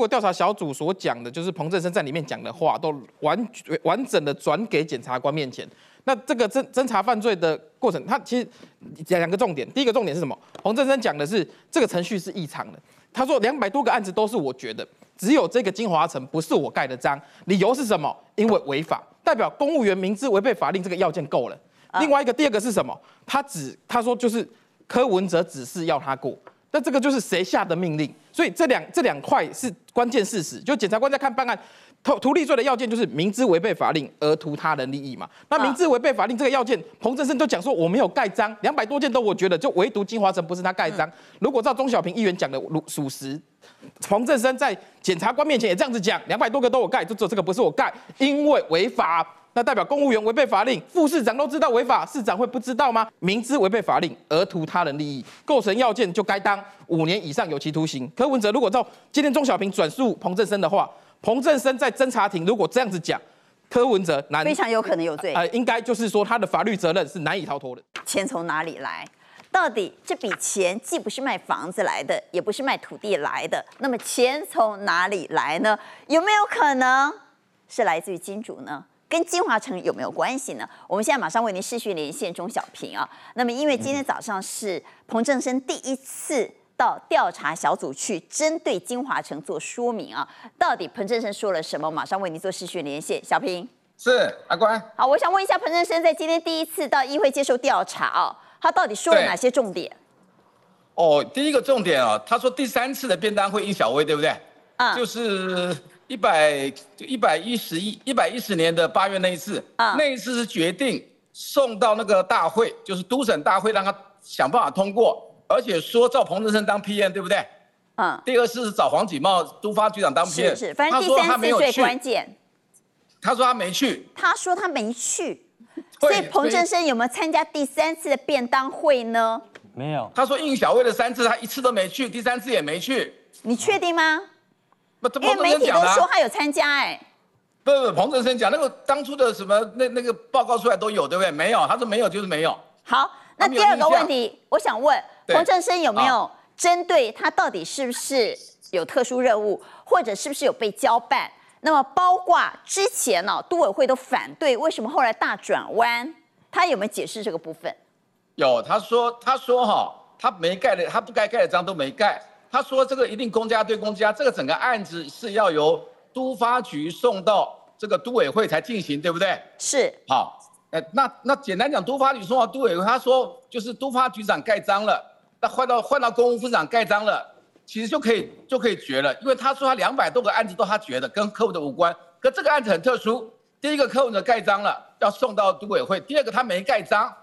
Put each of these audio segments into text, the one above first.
如果调查小组所讲的，就是彭振生在里面讲的话，都完完整的转给检察官面前。那这个侦侦查犯罪的过程，他其实两个重点。第一个重点是什么？彭振生讲的是这个程序是异常的。他说两百多个案子都是我觉得，只有这个金华城不是我盖的章。理由是什么？因为违法，代表公务员明知违背法令这个要件够了。另外一个，第二个是什么？他只他说就是柯文哲只是要他过。那这个就是谁下的命令？所以这两这两块是关键事实。就检察官在看办案图图利罪的要件，就是明知违背法令而图他人利益嘛。那明知违背法令这个要件，彭振生都讲说我没有盖章，两百多件都我觉得就唯独金华城不是他盖章。如果照钟小平议员讲的，如属实，彭振生在检察官面前也这样子讲，两百多个都我盖，就这这个不是我盖，因为违法。那代表公务员违背法令，副市长都知道违法，市长会不知道吗？明知违背法令而图他人利益，构成要件就该当五年以上有期徒刑。柯文哲如果照今天钟小平转述彭振声的话，彭振声在侦查庭如果这样子讲，柯文哲难非常有可能有罪。呃，应该就是说他的法律责任是难以逃脱的。钱从哪里来？到底这笔钱既不是卖房子来的，也不是卖土地来的，那么钱从哪里来呢？有没有可能是来自于金主呢？跟金华城有没有关系呢？我们现在马上为您试讯连线钟小平啊。那么，因为今天早上是彭正生第一次到调查小组去针对金华城做说明啊，到底彭正生说了什么？马上为您做试讯连线，小平。是阿关。好，我想问一下彭正生，在今天第一次到议会接受调查啊，他到底说了哪些重点？哦，第一个重点啊，他说第三次的便当会应小薇，对不对？啊。就是。一百就一百一十一一百一十年的八月那一次，啊，那一次是决定送到那个大会，就是督审大会，让他想办法通过，而且说找彭正生当 p N 对不对？嗯。第二次是找黄锦茂督发局长当 p 验，是是。反正第三次最关键，他说他没去，他说他没去，所以彭正生有没有参加第三次的便当会呢？没有，他说应小薇的三次他一次都没去，第三次也没去，你确定吗？因为媒体都说他有参加，哎，不不，彭正生讲那个当初的什么那那个报告出来都有，对不对？没有，他说没有就是没有。好，那第二个问题，我想问彭正生有没有针对他到底是不是有特殊任务，或者是不是有被交办？那么包括之前呢，都委会都反对，为什么后来大转弯？他有没有解释这个部分？有，他说他说哈，他没盖的，他不该盖的章都没盖。他说这个一定公家对公家，这个整个案子是要由都发局送到这个都委会才进行，对不对？是，好，哎，那那简单讲，都发局送到都委会，他说就是都发局长盖章了，那换到换到公务副长盖章了，其实就可以就可以决了，因为他说他两百多个案子都他决的，跟客户的无关。可这个案子很特殊，第一个客户的盖章了，要送到都委会；第二个他没盖章。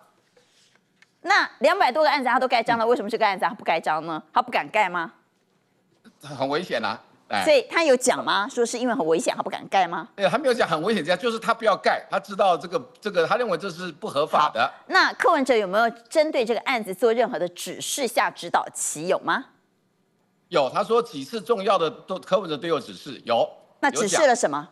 那两百多个案子他都盖章了，为什么这个案子他不盖章呢？他不敢盖吗？很危险啦，哎，所以他有讲吗？说是因为很危险，他不敢盖吗？哎，他没有讲很危险，这样就是他不要盖，他知道这个这个，他认为这是不合法的。那柯文哲有没有针对这个案子做任何的指示下指导？其有吗？有，他说几次重要的都柯文哲都有指示，有。那指示了什么？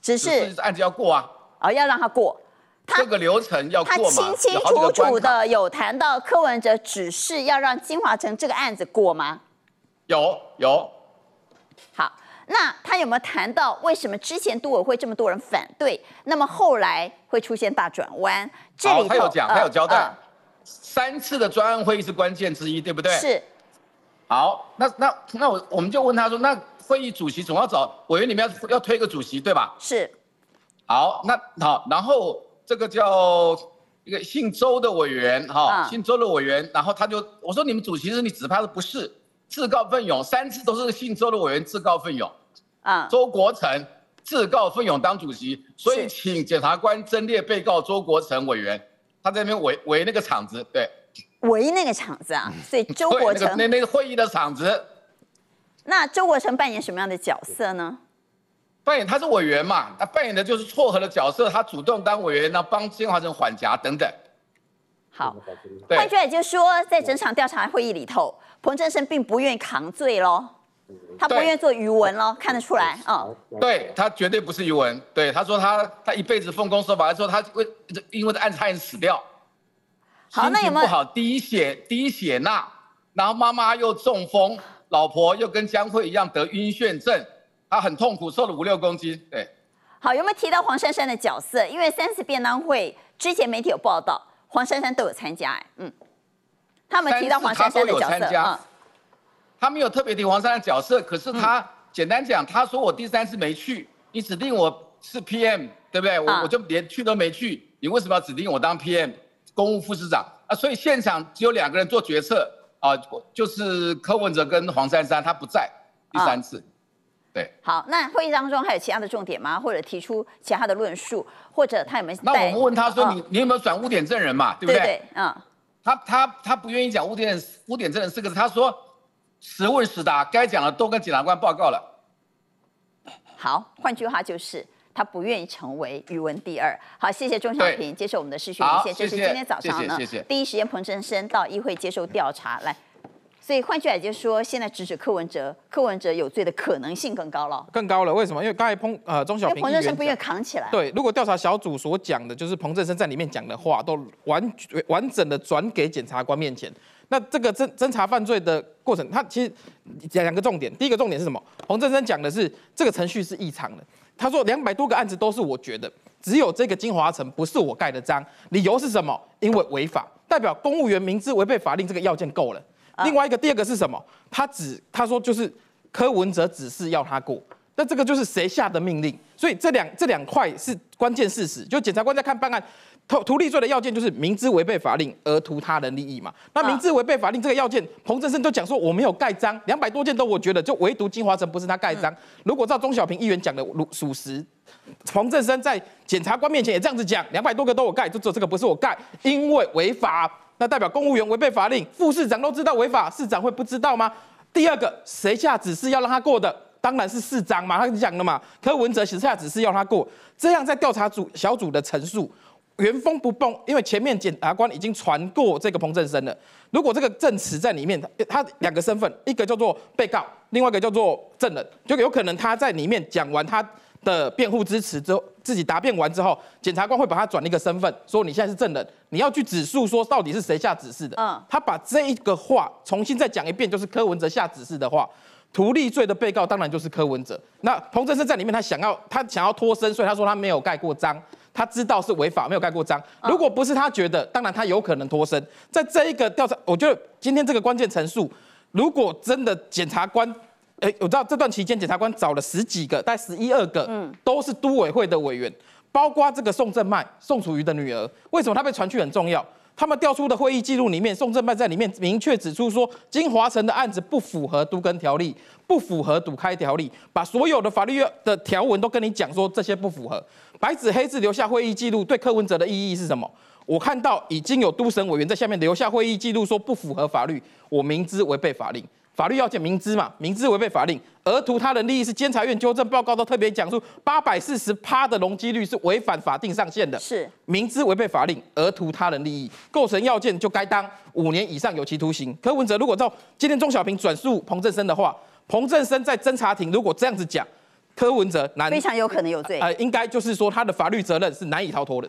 指示案子要过啊，啊，要让他过，这个流程要过吗？他清清楚楚的有谈到柯文哲指示要让金华城这个案子过吗？有有，好，那他有没有谈到为什么之前督委会这么多人反对？那么后来会出现大转弯？这里他有讲，他有交代。三次的专案会议是关键之一，对不对？是。好，那那那我我们就问他说，那会议主席总要找委员里面要要推个主席，对吧？是。好，那好，然后这个叫一个姓周的委员哈，姓周的委员，然后他就我说你们主席是你，指派的不是？自告奋勇，三次都是姓周的委员自告奋勇。啊，周国成自告奋勇当主席，所以请检察官增列被告周国成委员，他在那边围围那个场子，对，围那个场子啊。所以周国成那那个会议的场子，那周国成扮演什么样的角色呢？扮演他是委员嘛，他扮演的就是撮合的角色，他主动当委员，然后帮金华城缓颊等等。好，换句话就是说，在整场调查会议里头，彭振生并不愿意扛罪喽，他不愿意做余文喽，看得出来，哦，对他绝对不是余文，对他说他他一辈子奉公守法，他说他为因为案子害死掉，好，那有没有好，低血低血钠，然后妈妈又中风，老婆又跟江蕙一样得晕眩症，他很痛苦，瘦了五六公斤，对，好，有没有提到黄珊珊的角色？因为三次便当会之前媒体有报道。黄珊珊都有参加哎，嗯，他们提到黄珊珊的角色，他没有特别提黄珊珊的角色，可是他简单讲，他说我第三次没去，你指定我是 PM 对不对？我我就连去都没去，你为什么要指定我当 PM？公务副市长啊，所以现场只有两个人做决策啊，就是柯文哲跟黄珊珊，他不在第三次。好，那会议当中还有其他的重点吗？或者提出其他的论述？或者他有没有？那我们问他说：你你有没有转污点证人嘛？对不对？对，嗯。他他他不愿意讲污点污点证人四个字，他说实问实答，该讲的都跟检察官报告了。好，换句话就是他不愿意成为语文第二。好，谢谢钟小平接受我们的视讯连线。这是今天早上呢，第一时间彭正生到议会接受调查来。所以换句就是说现在指指柯文哲，柯文哲有罪的可能性更高了，更高了。为什么？因为刚才彭呃，钟小平彭正生不愿扛起来。对，如果调查小组所讲的，就是彭正生在里面讲的话，都完完整的转给检察官面前。那这个侦侦查犯罪的过程，他其实两个重点。第一个重点是什么？彭正生讲的是这个程序是异常的。他说两百多个案子都是我觉得，只有这个金华城不是我盖的章，理由是什么？因为违法，代表公务员明知违背法令，这个要件够了。另外一个，第二个是什么？他只他说就是柯文哲只是要他过，那这个就是谁下的命令？所以这两这两块是关键事实。就检察官在看办案图图利罪的要件，就是明知违背法令而图他人利益嘛。那明知违背法令这个要件，彭振生就讲说我没有盖章，两百多件都我觉得就唯独金华城不是他盖章。如果照钟小平议员讲的如属实，彭振生在检察官面前也这样子讲，两百多个都我盖，就只这个不是我盖，因为违法。那代表公务员违背法令，副市长都知道违法，市长会不知道吗？第二个，谁下指示要让他过的？当然是市长嘛，他讲了嘛。可文哲其下指示要他过，这样在调查组小组的陈述原封不动，因为前面检察官已经传过这个彭振生了。如果这个证词在里面，他他两个身份，一个叫做被告，另外一个叫做证人，就有可能他在里面讲完他。的辩护支持之后，自己答辩完之后，检察官会把他转一个身份，说你现在是证人，你要去指述说到底是谁下指示的。嗯，他把这一个话重新再讲一遍，就是柯文哲下指示的话，图利罪的被告当然就是柯文哲。那彭政生在里面，他想要他想要脱身，所以他说他没有盖过章，他知道是违法没有盖过章。如果不是他觉得，当然他有可能脱身。在这一个调查，我觉得今天这个关键陈述，如果真的检察官。哎，我知道这段期间检察官找了十几个，但十一二个，嗯，都是都委会的委员，包括这个宋正迈、宋楚瑜的女儿。为什么她被传去很重要？他们调出的会议记录里面，宋正迈在里面明确指出说，金华城的案子不符合都根条例，不符合赌开条例，把所有的法律的条文都跟你讲说这些不符合，白纸黑字留下会议记录，对柯文哲的意义是什么？我看到已经有都审委员在下面留下会议记录，说不符合法律，我明知违背法令。法律要件明知嘛，明知违背法令而图他人利益是监察院纠正报告都特别讲出，八百四十趴的容积率是违反法定上限的，是明知违背法令而图他人利益，构成要件就该当五年以上有期徒刑。柯文哲如果照今天钟小平转述彭振生的话，彭振生在侦查庭如果这样子讲，柯文哲难非常有可能有罪，呃，应该就是说他的法律责任是难以逃脱的。